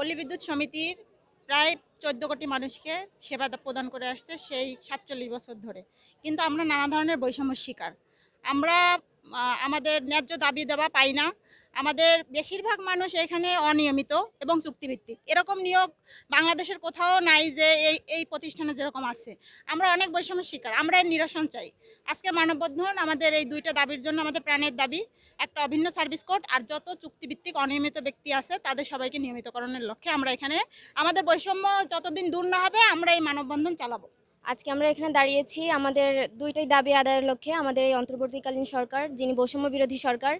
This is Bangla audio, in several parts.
পল্লী বিদ্যুৎ সমিতির প্রায় চোদ্দো কোটি মানুষকে সেবা প্রদান করে আসছে সেই সাতচল্লিশ বছর ধরে কিন্তু আমরা নানা ধরনের বৈষম্যের শিকার আমরা আমাদের ন্যায্য দাবি দেওয়া পাই না আমাদের বেশিরভাগ মানুষ এখানে অনিয়মিত এবং চুক্তিভিত্তিক এরকম নিয়োগ বাংলাদেশের কোথাও নাই যে এই এই প্রতিষ্ঠানে যেরকম আছে আমরা অনেক বৈষম্যের শিকার আমরা এর নিরসন চাই আজকে মানববন্ধন আমাদের এই দুইটা দাবির জন্য আমাদের প্রাণের দাবি একটা অভিন্ন সার্ভিস কোড আর যত চুক্তিভিত্তিক অনিয়মিত ব্যক্তি আছে তাদের সবাইকে নিয়মিতকরণের লক্ষ্যে আমরা এখানে আমাদের বৈষম্য যতদিন দূর না হবে আমরা এই মানববন্ধন চালাবো আজকে আমরা এখানে দাঁড়িয়েছি আমাদের দুইটাই দাবি আদায়ের লক্ষ্যে আমাদের এই অন্তর্বর্তীকালীন সরকার যিনি বৈষম্য বিরোধী সরকার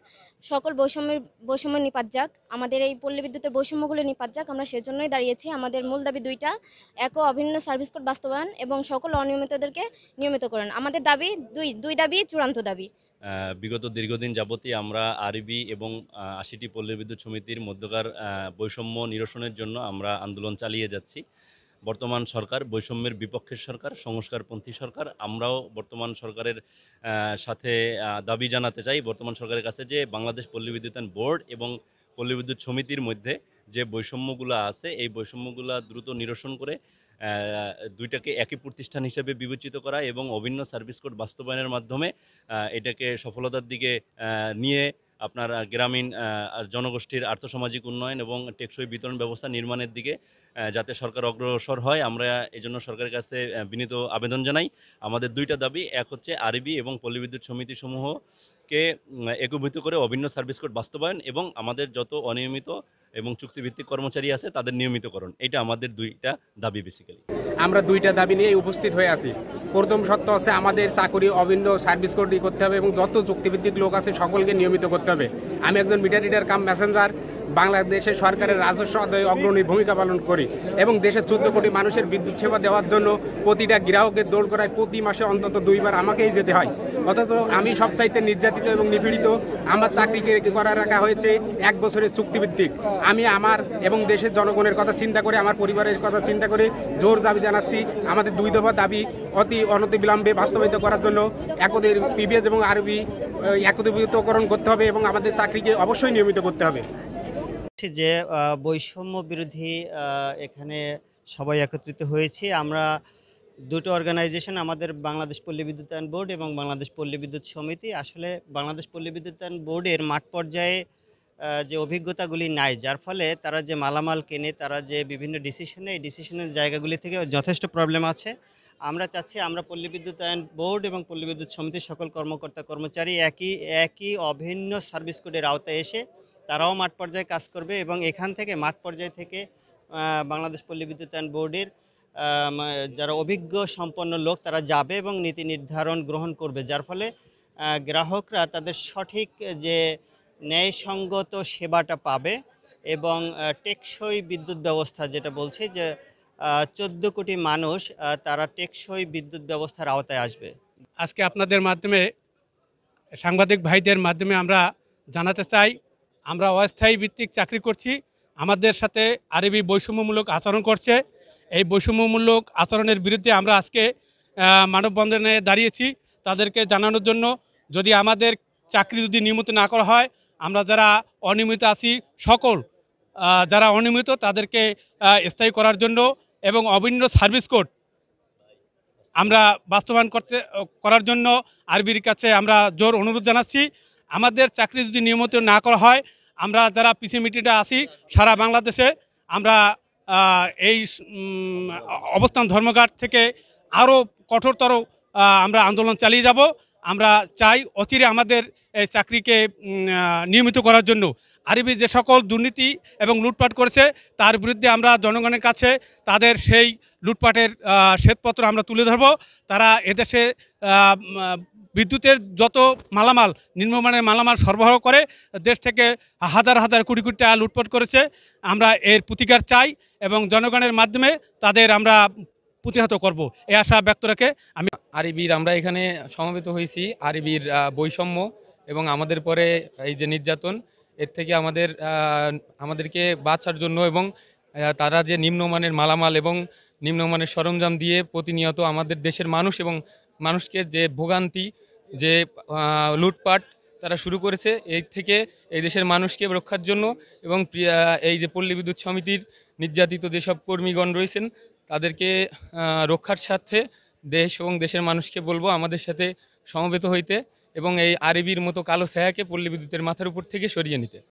সকল বৈষম্যের বৈষম্য নিপাত যাক আমাদের এই পল্লী বিদ্যুতের বৈষম্যগুলো নিপাত যাক আমরা সেজন্যই দাঁড়িয়েছি আমাদের মূল দাবি দুইটা এক অভিন্ন সার্ভিস কোড বাস্তবায়ন এবং সকল অনিয়মিতদেরকে নিয়মিত করেন আমাদের দাবি দুই দুই দাবি চূড়ান্ত দাবি বিগত দীর্ঘদিন যাবতই আমরা আরবি এবং আশিটি পল্লী বিদ্যুৎ সমিতির মধ্যকার বৈষম্য নিরসনের জন্য আমরা আন্দোলন চালিয়ে যাচ্ছি বর্তমান সরকার বৈষম্যের বিপক্ষের সরকার সংস্কারপন্থী সরকার আমরাও বর্তমান সরকারের সাথে দাবি জানাতে চাই বর্তমান সরকারের কাছে যে বাংলাদেশ পল্লী বিদ্যুতায়ন বোর্ড এবং পল্লী বিদ্যুৎ সমিতির মধ্যে যে বৈষম্যগুলো আছে এই বৈষম্যগুলো দ্রুত নিরসন করে দুইটাকে একই প্রতিষ্ঠান হিসেবে বিবেচিত করা এবং অভিন্ন সার্ভিস কোড বাস্তবায়নের মাধ্যমে এটাকে সফলতার দিকে নিয়ে আপনার গ্রামীণ জনগোষ্ঠীর আর্থসামাজিক উন্নয়ন এবং টেকসই বিতরণ ব্যবস্থা নির্মাণের দিকে যাতে সরকার অগ্রসর হয় আমরা এই জন্য সরকারের কাছে বিনীত আবেদন জানাই আমাদের দুইটা দাবি এক হচ্ছে আরবি e এবং পল্লীবিদ্যুৎ সমিতিসমূহকে একীভূত করে অভিন্ন সার্ভিস কোড বাস্তবায়ন এবং আমাদের যত অনিয়মিত এবং চুক্তিভিত্তিক কর্মচারী আছে তাদের নিয়মিতকরণ এটা আমাদের দুইটা দাবি বেসিক্যালি আমরা দুইটা দাবি নিয়ে উপস্থিত হয়ে আছি প্রথম সত্য আছে আমাদের চাকরি অভিন্ন সার্ভিস কোর্ডি করতে হবে এবং যত চুক্তিভিত্তিক লোক আছে সকলকে নিয়মিত করতে হবে আমি একজন মিটার রিডার কাম মেসেঞ্জার বাংলাদেশের সরকারের রাজস্ব আদায়ে অগ্রণী ভূমিকা পালন করি এবং দেশের চোদ্দ কোটি মানুষের বিদ্যুৎ সেবা দেওয়ার জন্য প্রতিটা গ্রাহকের দৌড় করায় প্রতি মাসে অন্তত দুইবার আমাকেই যেতে হয় অথচ আমি সবচাইতে নির্যাতিত এবং নিপীড়িত আমার চাকরিকে করা রাখা হয়েছে এক বছরের চুক্তিভিত্তিক আমি আমার এবং দেশের জনগণের কথা চিন্তা করে আমার পরিবারের কথা চিন্তা করে জোর দাবি জানাচ্ছি আমাদের দুই দফা দাবি অতি অনতিবিলম্বে বাস্তবায়িত করার জন্য একদের পিবিএস এবং আরবি একত্রিতকরণ করতে হবে এবং আমাদের চাকরিকে অবশ্যই নিয়মিত করতে হবে যে বৈষম্য বিরোধী এখানে সবাই একত্রিত হয়েছি আমরা দুটো অর্গানাইজেশন আমাদের বাংলাদেশ পল্লী বিদ্যুতায়ন বোর্ড এবং বাংলাদেশ পল্লী বিদ্যুৎ সমিতি আসলে বাংলাদেশ পল্লী বিদ্যুতায়ন বোর্ডের মাঠ পর্যায়ে যে অভিজ্ঞতাগুলি নাই যার ফলে তারা যে মালামাল কেনে তারা যে বিভিন্ন ডিসিশনে এই ডিসিশনের জায়গাগুলি থেকে যথেষ্ট প্রবলেম আছে আমরা চাচ্ছি আমরা পল্লী বিদ্যুতায়ন বোর্ড এবং পল্লী বিদ্যুৎ সমিতির সকল কর্মকর্তা কর্মচারী একই একই অভিন্ন সার্ভিস কোডের আওতায় এসে তারাও মাঠ পর্যায়ে কাজ করবে এবং এখান থেকে মাঠ পর্যায় থেকে বাংলাদেশ পল্লী বিদ্যুতায়ন বোর্ডের যারা অভিজ্ঞ সম্পন্ন লোক তারা যাবে এবং নীতি নির্ধারণ গ্রহণ করবে যার ফলে গ্রাহকরা তাদের সঠিক যে ন্যায়সঙ্গত সেবাটা পাবে এবং টেকসই বিদ্যুৎ ব্যবস্থা যেটা বলছি যে চোদ্দ কোটি মানুষ তারা টেকসই বিদ্যুৎ ব্যবস্থার আওতায় আসবে আজকে আপনাদের মাধ্যমে সাংবাদিক ভাইদের মাধ্যমে আমরা জানাতে চাই আমরা অস্থায়ী ভিত্তিক চাকরি করছি আমাদের সাথে আরবি বৈষম্যমূলক আচরণ করছে এই বৈষম্যমূলক আচরণের বিরুদ্ধে আমরা আজকে মানববন্ধনে দাঁড়িয়েছি তাদেরকে জানানোর জন্য যদি আমাদের চাকরি যদি নিয়মিত না করা হয় আমরা যারা অনিয়মিত আছি সকল যারা অনিয়মিত তাদেরকে স্থায়ী করার জন্য এবং অভিন্ন সার্ভিস কোড আমরা বাস্তবায়ন করতে করার জন্য আরবির কাছে আমরা জোর অনুরোধ জানাচ্ছি আমাদের চাকরি যদি নিয়মিত না করা হয় আমরা যারা পিসি মিটিংটা আসি সারা বাংলাদেশে আমরা এই অবস্থান ধর্মঘাট থেকে আরও কঠোরতর আমরা আন্দোলন চালিয়ে যাব আমরা চাই অচিরে আমাদের চাকরিকে নিয়মিত করার জন্য আরবি যে সকল দুর্নীতি এবং লুটপাট করেছে তার বিরুদ্ধে আমরা জনগণের কাছে তাদের সেই লুটপাটের শ্বেতপত্র আমরা তুলে ধরব তারা এদেশে বিদ্যুতের যত মালামাল নিম্নমানের মালামাল সরবরাহ করে দেশ থেকে হাজার হাজার কোটি কোটি টাকা লুটপট করেছে আমরা এর প্রতিকার চাই এবং জনগণের মাধ্যমে তাদের আমরা প্রতিহত করব এ আশা ব্যক্ত রেখে আমি আরিবির আমরা এখানে সমবেত হয়েছি আরিবির বৈষম্য এবং আমাদের পরে এই যে নির্যাতন এর থেকে আমাদের আমাদেরকে বাঁচার জন্য এবং তারা যে নিম্নমানের মালামাল এবং নিম্নমানের সরঞ্জাম দিয়ে প্রতিনিয়ত আমাদের দেশের মানুষ এবং মানুষকে যে ভোগান্তি যে লুটপাট তারা শুরু করেছে এই থেকে এই দেশের মানুষকে রক্ষার জন্য এবং এই যে পল্লী বিদ্যুৎ সমিতির নির্যাতিত যেসব কর্মীগণ রয়েছেন তাদেরকে রক্ষার স্বার্থে দেশ এবং দেশের মানুষকে বলবো আমাদের সাথে সমবেত হইতে এবং এই আরবির মতো কালো ছায়াকে পল্লী বিদ্যুতের মাথার উপর থেকে সরিয়ে নিতে